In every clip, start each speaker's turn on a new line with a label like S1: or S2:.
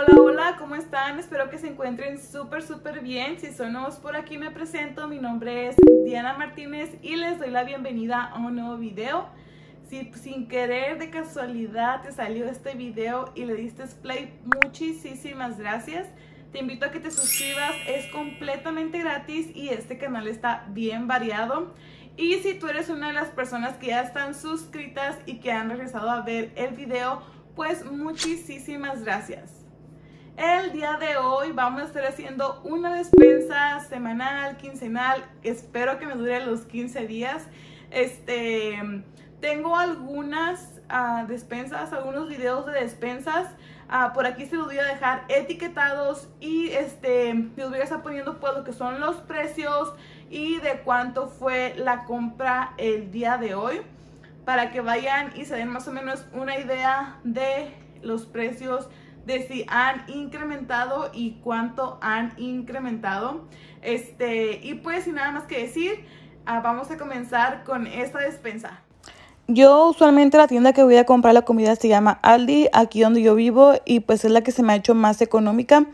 S1: Hola, hola, ¿cómo están? Espero que se encuentren súper, súper bien. Si son nuevos por aquí, me presento. Mi nombre es Diana Martínez y les doy la bienvenida a un nuevo video. Si sin querer, de casualidad, te salió este video y le diste play, muchísimas gracias. Te invito a que te suscribas, es completamente gratis y este canal está bien variado. Y si tú eres una de las personas que ya están suscritas y que han regresado a ver el video, pues muchísimas gracias. El día de hoy vamos a estar haciendo una despensa semanal, quincenal. Espero que me dure los 15 días. Este, tengo algunas ah, despensas, algunos videos de despensas. Ah, por aquí se los voy a dejar etiquetados y este, les voy a estar poniendo pues lo que son los precios y de cuánto fue la compra el día de hoy para que vayan y se den más o menos una idea de los precios de si han incrementado y cuánto han incrementado. Este, y pues sin nada más que decir, ah, vamos a comenzar con esta despensa. Yo usualmente la tienda que voy a comprar la comida se llama Aldi, aquí donde yo vivo, y pues es la que se me ha hecho más económica.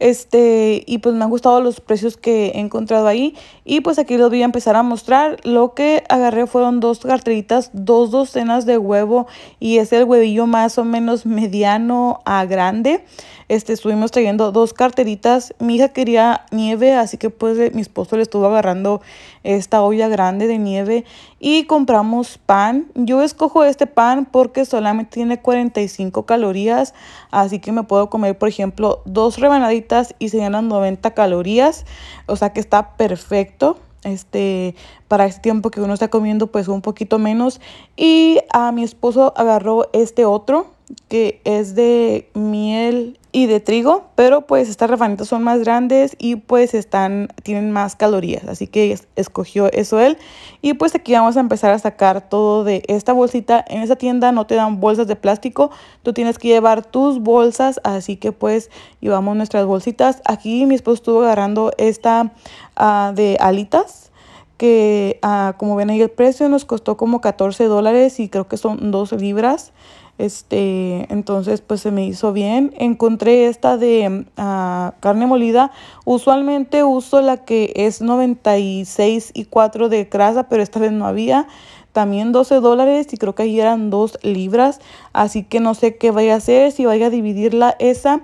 S1: Este, y pues me han gustado los precios que he encontrado ahí. Y pues aquí les voy a empezar a mostrar. Lo que agarré fueron dos carteritas, dos docenas de huevo, y es el huevillo más o menos mediano a grande. Este, estuvimos trayendo dos carteritas. Mi hija quería nieve, así que pues mi esposo le estuvo agarrando esta olla grande de nieve. Y compramos pan yo escojo este pan porque solamente tiene 45 calorías, así que me puedo comer, por ejemplo, dos rebanaditas y se ganan 90 calorías, o sea que está perfecto este para este tiempo que uno está comiendo pues un poquito menos y a mi esposo agarró este otro que es de miel y de trigo, pero pues estas refanitas son más grandes y pues están, tienen más calorías, así que escogió eso él. Y pues aquí vamos a empezar a sacar todo de esta bolsita. En esa tienda no te dan bolsas de plástico, tú tienes que llevar tus bolsas, así que pues llevamos nuestras bolsitas. Aquí mi esposo estuvo agarrando esta ah, de alitas que ah, como ven ahí el precio nos costó como 14 dólares y creo que son 2 libras. Este, entonces, pues se me hizo bien. Encontré esta de ah, carne molida. Usualmente uso la que es 96 y 4 de grasa, pero esta vez no había. También 12 dólares y creo que ahí eran 2 libras. Así que no sé qué vaya a hacer, si vaya a dividirla esa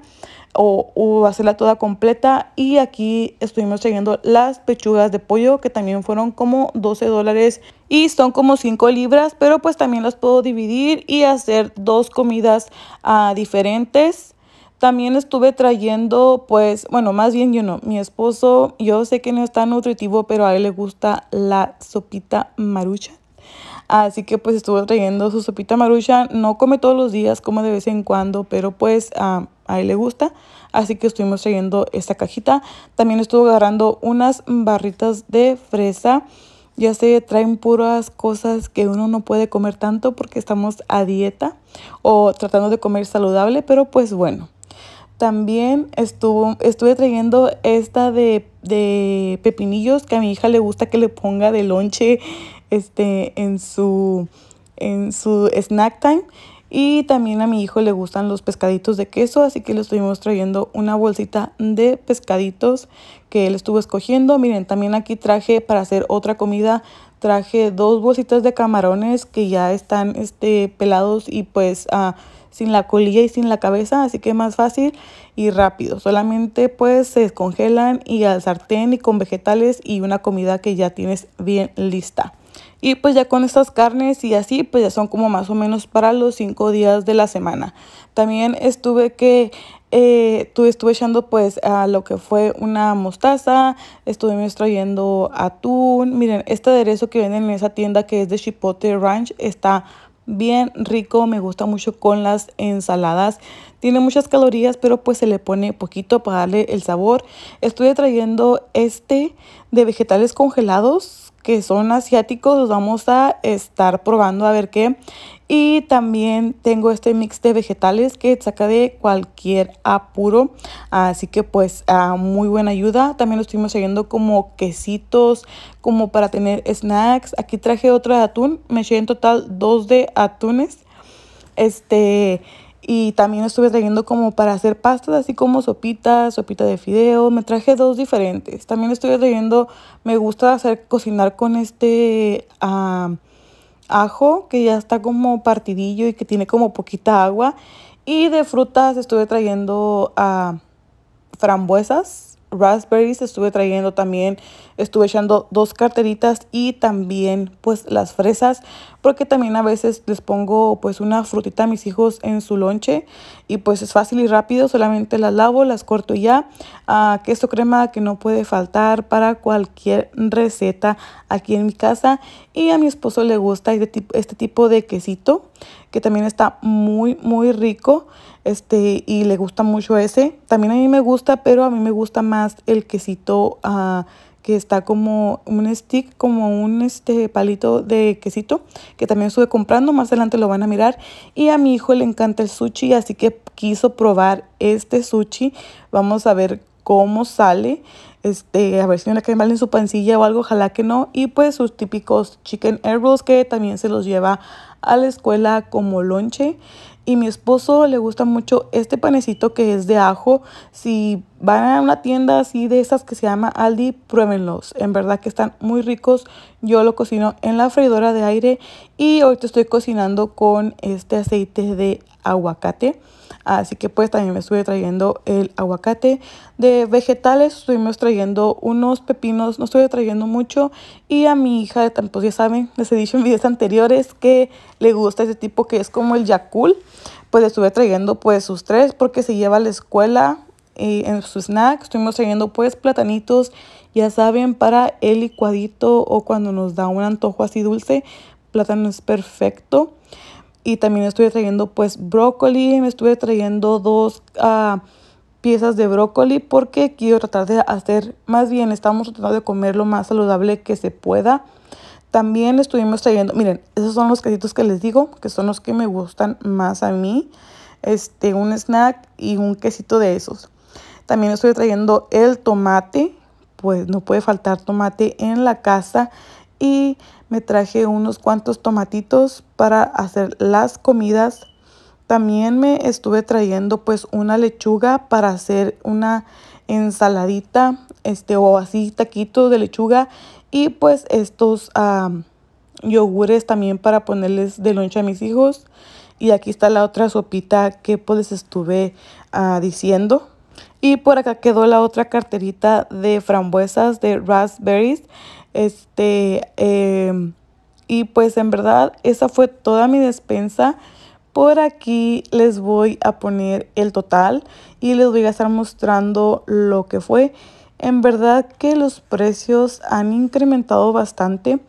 S1: o, hacerla toda completa. Y aquí estuvimos trayendo las pechugas de pollo que también fueron como 12 dólares y son como 5 libras, pero pues también las puedo dividir y hacer dos comidas ah, diferentes. También estuve trayendo, pues, bueno, más bien yo no, mi esposo, yo sé que no es tan nutritivo, pero a él le gusta la sopita marucha. Así que pues estuve trayendo su sopita marucha. No come todos los días, como de vez en cuando, pero pues uh, a él le gusta. Así que estuvimos trayendo esta cajita. También estuvo agarrando unas barritas de fresa. Ya se traen puras cosas que uno no puede comer tanto porque estamos a dieta o tratando de comer saludable, pero pues bueno. También estuvo, estuve trayendo esta de, pepinillos que a mi hija le gusta que le ponga de lonche este, en, su, en su snack time. Y también a mi hijo le gustan los pescaditos de queso, así que le estuvimos trayendo una bolsita de pescaditos que él estuvo escogiendo. Miren, también aquí traje para hacer otra comida, traje dos bolsitas de camarones que ya están este, pelados y pues... Ah, sin la colilla y sin la cabeza, así que más fácil y rápido. Solamente pues se descongelan y al sartén y con vegetales y una comida que ya tienes bien lista. Y pues ya con estas carnes y así, pues ya son como más o menos para los cinco días de la semana. También estuve que, eh, estuve echando pues a lo que fue una mostaza, estuve extrayendo atún. Miren, este aderezo que venden en esa tienda que es de Chipotle Ranch está bien rico, me gusta mucho con las ensaladas. Tiene muchas calorías, pero pues se le pone poquito para darle el sabor. Estoy trayendo este de vegetales congelados que son asiáticos, los vamos a estar probando a ver qué. Y también tengo este mix de vegetales que saca de cualquier apuro. Así que pues a muy buena ayuda. También lo estuvimos trayendo como quesitos, como para tener snacks. Aquí traje otro de atún. Me eché en total dos de atunes. Este, y también estuve trayendo como para hacer pastas, así como sopitas, sopita de fideo. Me traje dos diferentes. También estuve trayendo, me gusta hacer cocinar con este ah, ajo que ya está como partidillo y que tiene como poquita agua. Y de frutas estuve trayendo a ah, frambuesas raspberries estuve trayendo también, estuve echando dos carteritas y también pues las fresas, porque también a veces les pongo pues una frutita a mis hijos en su lonche y pues es fácil y rápido, solamente las lavo, las corto ya. Ah, queso crema que no puede faltar para cualquier receta aquí en mi casa y a mi esposo le gusta este, este tipo de quesito que también está muy, muy rico. Este, y le gusta mucho ese. También a mí me gusta, pero a mí me gusta más el quesito ah, que está como un stick, como un este, palito de quesito, que también estuve comprando, más adelante lo van a mirar. Y a mi hijo le encanta el sushi, así que quiso probar este sushi. Vamos a ver cómo sale este, a ver si no le cae mal en su pancilla o algo, ojalá que no. Y pues sus típicos chicken air que también se los lleva a la escuela como lonche. Y mi esposo le gusta mucho este panecito que es de ajo. Si Van a una tienda así de esas que se llama Aldi, pruébenlos. En verdad que están muy ricos. Yo lo cocino en la freidora de aire y te estoy cocinando con este aceite de aguacate. Así que pues también me estuve trayendo el aguacate. De vegetales estuvimos trayendo unos pepinos, no estuve trayendo mucho. Y a mi hija, pues ya saben, les he dicho en videos anteriores que le gusta ese tipo que es como el Yakul. Pues le estuve trayendo pues sus tres porque se lleva a la escuela en su snack. Estuvimos trayendo pues platanitos, ya saben, para el licuadito o cuando nos da un antojo así dulce, plátano es perfecto. Y también estuve trayendo pues brócoli, me estuve trayendo dos ah, piezas de brócoli porque quiero tratar de hacer, más bien estamos tratando de comer lo más saludable que se pueda. También estuvimos trayendo, miren, esos son los quesitos que les digo, que son los que me gustan más a mí. Este, un snack y un quesito de esos. También estoy trayendo el tomate, pues no puede faltar tomate en la casa. Y me traje unos cuantos tomatitos para hacer las comidas. También me estuve trayendo pues una lechuga para hacer una ensaladita este o así taquito de lechuga y pues estos yogures también para ponerles de loncha a mis hijos. Y aquí está la otra sopita que pues les estuve ah, diciendo. Y por acá quedó la otra carterita de frambuesas, de raspberries. Este, em, y pues en verdad, esa fue toda mi despensa. Por aquí les voy a poner el total y les voy a estar mostrando lo que fue. En verdad que los precios han incrementado bastante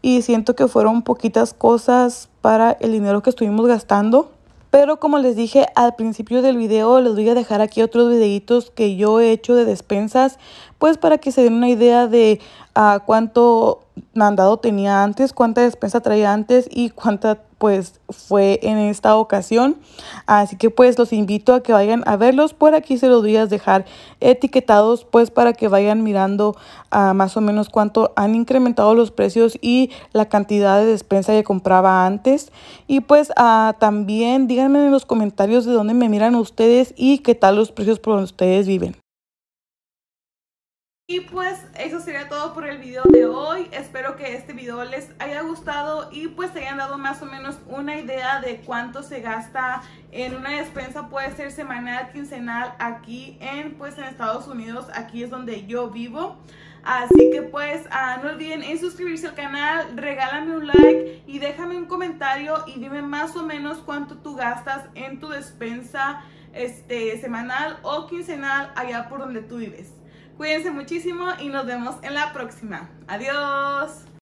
S1: y siento que fueron poquitas cosas para el dinero que estuvimos gastando. Pero como les dije al principio del video, les voy a dejar aquí otros videitos que yo he hecho de despensas, pues para que se den una idea de ah, cuánto mandado tenía antes, cuánta despensa traía antes y cuánta pues fue en esta ocasión. Así que pues los invito a que vayan a verlos. Por aquí se los voy a dejar etiquetados pues para que vayan mirando a ah, más o menos cuánto han incrementado los precios y la cantidad de despensa que compraba antes. Y pues ah, también díganme en los comentarios de dónde me miran ustedes y qué tal los precios por donde ustedes viven. Y pues eso sería todo por el video de hoy. Espero que este video les haya gustado y pues se hayan dado más o menos una idea de cuánto se gasta en una despensa. Puede ser semanal, quincenal, aquí en pues en Estados Unidos. Aquí es donde yo vivo. Así que pues ah, no olviden en suscribirse al canal, regálame un like y déjame un comentario y dime más o menos cuánto tú gastas en tu despensa este, semanal o quincenal allá por donde tú vives. Cuídense muchísimo y nos vemos en la próxima. Adiós.